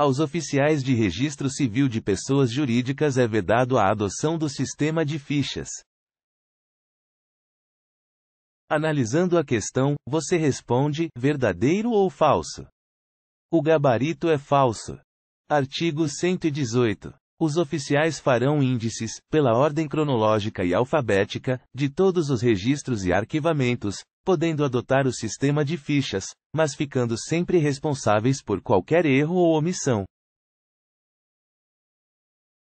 Aos oficiais de registro civil de pessoas jurídicas é vedado a adoção do sistema de fichas. Analisando a questão, você responde: verdadeiro ou falso? O gabarito é falso. Artigo 118. Os oficiais farão índices, pela ordem cronológica e alfabética, de todos os registros e arquivamentos, podendo adotar o sistema de fichas, mas ficando sempre responsáveis por qualquer erro ou omissão.